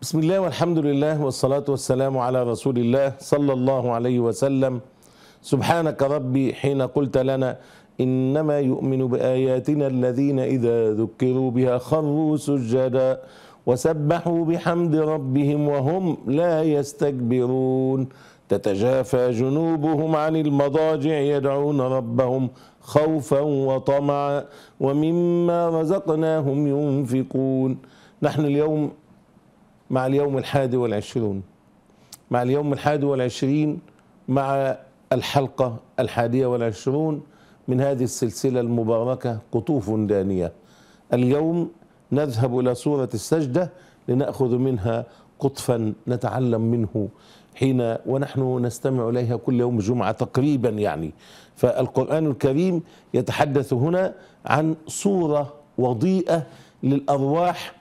بسم الله والحمد لله والصلاة والسلام على رسول الله صلى الله عليه وسلم سبحانك ربي حين قلت لنا إنما يؤمن بآياتنا الذين إذا ذكروا بها خروا سجدا وسبحوا بحمد ربهم وهم لا يستكبرون تتجافى جنوبهم عن المضاجع يدعون ربهم خوفا وطمعا ومما رزقناهم ينفقون نحن اليوم مع اليوم الحادي والعشرون مع اليوم الحادي والعشرين مع الحلقة الحادية والعشرون من هذه السلسلة المباركة قطوف دانية اليوم نذهب إلى سورة السجدة لنأخذ منها قطفا نتعلم منه حين ونحن نستمع إليها كل يوم جمعة تقريبا يعني فالقرآن الكريم يتحدث هنا عن صورة وضيئة للأرواح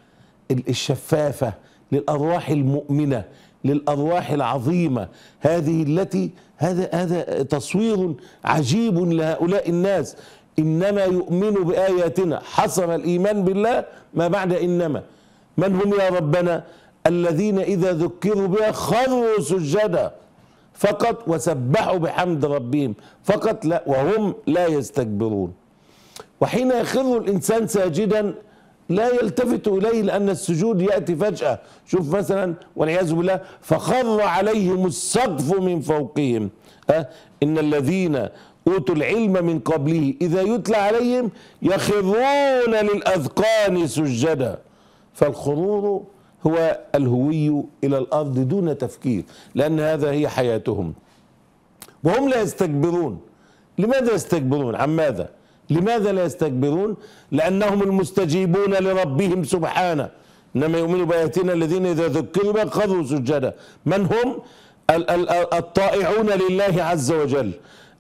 الشفافة للارواح المؤمنه للارواح العظيمه هذه التي هذا هذا تصوير عجيب لهؤلاء الناس انما يؤمن باياتنا حصر الايمان بالله ما بعد انما من هم يا ربنا الذين اذا ذكروا بها خروا سجدا فقط وسبحوا بحمد ربهم فقط لا وهم لا يستكبرون وحين يخر الانسان ساجدا لا يلتفت إليه لأن السجود يأتي فجأة شوف مثلا والعياذ بالله فخر عليهم السقف من فوقهم ها إن الذين أوتوا العلم من قبله إذا يتلى عليهم يخرون للأذقان سجدا فالخرور هو الهوي إلى الأرض دون تفكير لأن هذا هي حياتهم وهم لا يستكبرون لماذا يستكبرون عن ماذا لماذا لا يستكبرون لأنهم المستجيبون لربهم سبحانه إنما يؤمنوا بآياتنا الذين إذا ذكروا خذوا سجدا من هم الطائعون لله عز وجل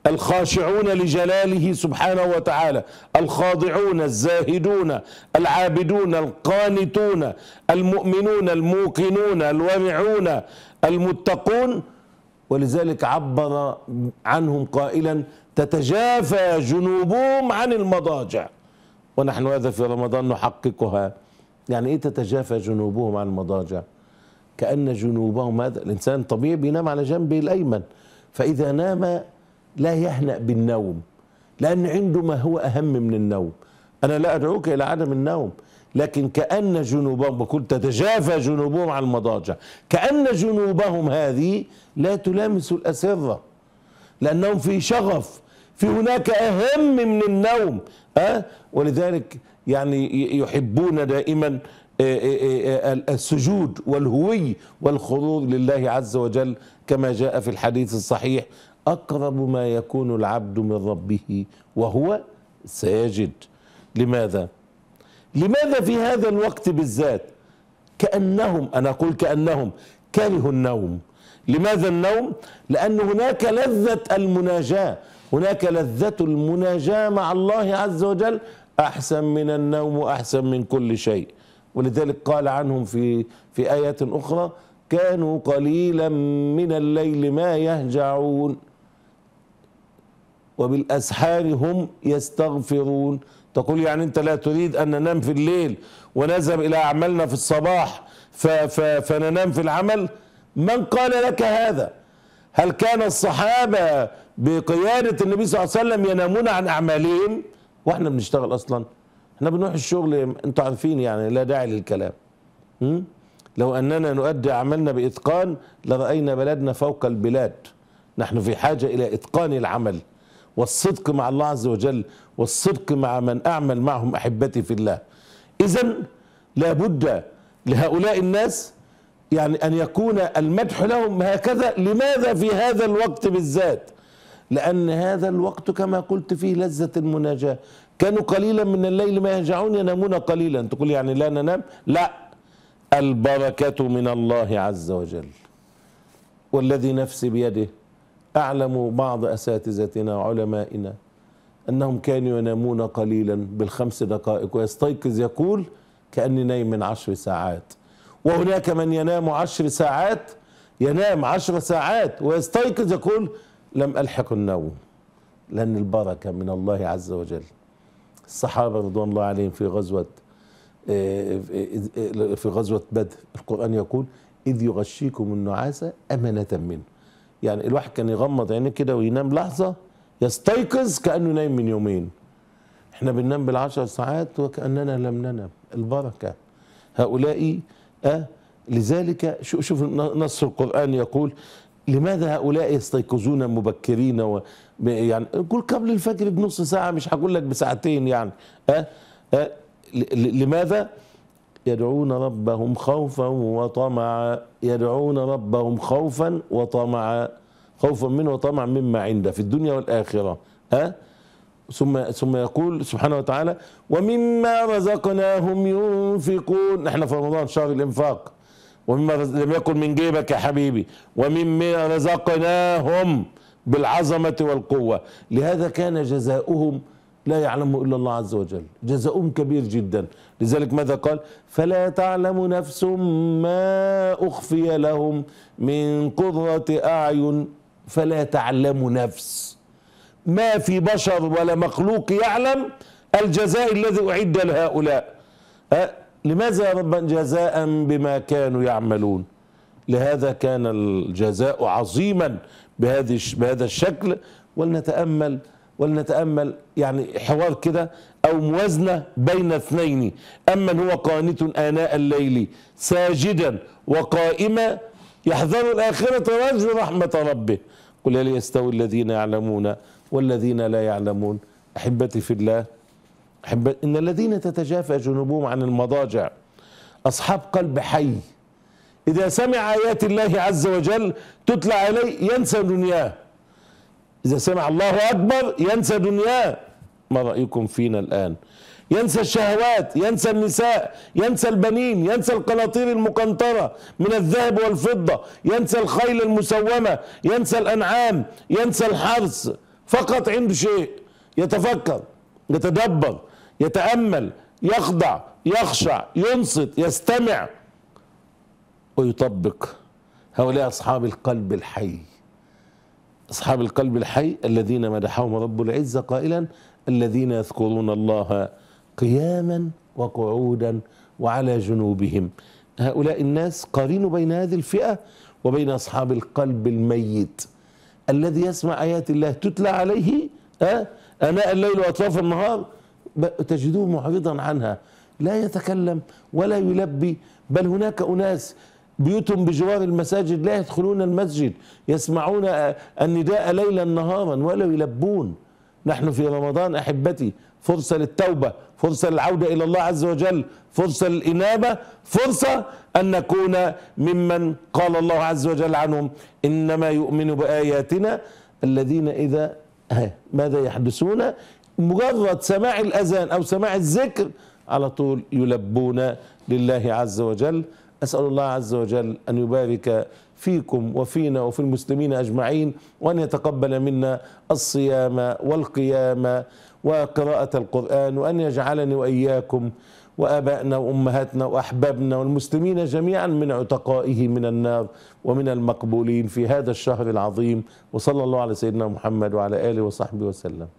الخاشعون لجلاله سبحانه وتعالى الخاضعون الزاهدون العابدون القانتون المؤمنون الموقنون الوامعون المتقون ولذلك عبر عنهم قائلا تتجافى جنوبهم عن المضاجع ونحن هذا في رمضان نحققها يعني ايه تتجافى جنوبهم عن المضاجع كأن جنوبهم هذا الإنسان طبيعي بينام على جنبه الأيمن فإذا نام لا يهنأ بالنوم لأن عنده ما هو أهم من النوم أنا لا أدعوك إلى عدم النوم لكن كأن جنوبهم بكل تتجافى جنوبهم عن المضاجع كأن جنوبهم هذه لا تلامس الأسرة لأنهم في شغف في هناك أهم من النوم أه؟ ولذلك يعني يحبون دائما آه، آه، آه، السجود والهوي والخضوع لله عز وجل كما جاء في الحديث الصحيح أقرب ما يكون العبد من ربه وهو ساجد لماذا؟ لماذا في هذا الوقت بالذات كأنهم أنا أقول كأنهم كرهوا النوم لماذا النوم؟ لأن هناك لذة المناجاة هناك لذة المناجاة مع الله عز وجل أحسن من النوم وأحسن من كل شيء ولذلك قال عنهم في في آيات أخرى كانوا قليلا من الليل ما يهجعون وبالأسحار هم يستغفرون تقول يعني أنت لا تريد أن ننام في الليل ونذهب إلى أعمالنا في الصباح فننام في العمل من قال لك هذا هل كان الصحابة بقيادة النبي صلى الله عليه وسلم ينامون عن أعمالهم وإحنا بنشتغل أصلا إحنا بنروح الشغل أنتوا عارفين يعني لا داعي للكلام م? لو أننا نؤدي أعمالنا بإتقان لرأينا بلدنا فوق البلاد نحن في حاجة إلى إتقان العمل والصدق مع الله عز وجل والصدق مع من أعمل معهم أحبتي في الله إذا لابد لهؤلاء الناس يعني أن يكون المدح لهم هكذا لماذا في هذا الوقت بالذات لأن هذا الوقت كما قلت فيه لذة المناجاة كانوا قليلا من الليل ما يهجعون ينامون قليلا تقول يعني لا ننام لا البركة من الله عز وجل والذي نفسي بيده أعلم بعض أساتذتنا وعلمائنا أنهم كانوا ينامون قليلا بالخمس دقائق ويستيقظ يقول كأني نايم من عشر ساعات وهناك من ينام عشر ساعات ينام عشر ساعات ويستيقظ يقول لم ألحق النوم لأن البركة من الله عز وجل الصحابة رضوان الله عليهم في غزوة آه، آه، آه، في غزوة بدر القرآن يقول إذ يغشيكم النعاس أمنة منه يعني الواحد كان يغمض عينه كده وينام لحظة يستيقظ كأنه نايم من يومين احنا بننام بالعشر ساعات وكأننا لم ننم البركة هؤلاء أه؟ لذلك شوف نص القرآن يقول لماذا هؤلاء يستيقظون مبكرين و يعني قول قبل الفجر بنص ساعة مش هقول لك بساعتين يعني أه؟ أه؟ لماذا يدعون ربهم خوفا وطمعا يدعون ربهم خوفا وطمعا خوفا منه وطمعا مما عنده في الدنيا والآخرة أه؟ ثم ثم يقول سبحانه وتعالى ومما رزقناهم ينفقون نحن في رمضان شهر الانفاق ومما لم يكن من جيبك يا حبيبي ومما رزقناهم بالعظمة والقوة لهذا كان جزاؤهم لا يعلمه إلا الله عز وجل جزاؤهم كبير جدا لذلك ماذا قال فلا تعلم نفس ما أخفي لهم من قرة أعين فلا تعلم نفس ما في بشر ولا مخلوق يعلم الجزاء الذي أعد لهؤلاء أه لماذا يا رب جزاء بما كانوا يعملون لهذا كان الجزاء عظيما بهذه بهذا الشكل ولنتامل ولنتامل يعني حوار كده او موازنه بين اثنين اما هو قانت اناء الليل ساجدا وقائما يحذر الاخره ويرجو رحمه ربه قل هل يستوي الذين يعلمون والذين لا يعلمون أحبتي في الله أحب إن الذين تتجافى جنوبهم عن المضاجع أصحاب قلب حي إذا سمع آيات الله عز وجل تتلى عليه ينسى دنياه إذا سمع الله أكبر ينسى دنياه ما رأيكم فينا الآن ينسى الشهوات ينسى النساء ينسى البنين ينسى القناطير المقنطرة من الذهب والفضة ينسى الخيل المسومة ينسى الأنعام ينسى الحرث فقط عنده شيء يتفكر يتدبر يتأمل يخضع يخشع ينصت يستمع ويطبق هؤلاء أصحاب القلب الحي أصحاب القلب الحي الذين مدحهم رب العزة قائلا الذين يذكرون الله قياما وقعودا وعلى جنوبهم هؤلاء الناس قارنوا بين هذه الفئة وبين أصحاب القلب الميت الذي يسمع آيات الله تتلى عليه آناء الليل وأطراف النهار تجدوه معرضا عنها لا يتكلم ولا يلبي بل هناك أناس بيوتهم بجوار المساجد لا يدخلون المسجد يسمعون النداء ليلا نهارا ولا يلبون نحن في رمضان احبتي فرصه للتوبه فرصه للعوده الى الله عز وجل فرصه للانابه فرصه ان نكون ممن قال الله عز وجل عنهم انما يؤمن باياتنا الذين اذا ماذا يحدثون مجرد سماع الاذان او سماع الذكر على طول يلبون لله عز وجل اسال الله عز وجل ان يبارك فيكم وفينا وفي المسلمين اجمعين وان يتقبل منا الصيام والقيام وقراءه القران وان يجعلني واياكم وابائنا وامهاتنا واحبابنا والمسلمين جميعا من عتقائه من النار ومن المقبولين في هذا الشهر العظيم وصلى الله على سيدنا محمد وعلى اله وصحبه وسلم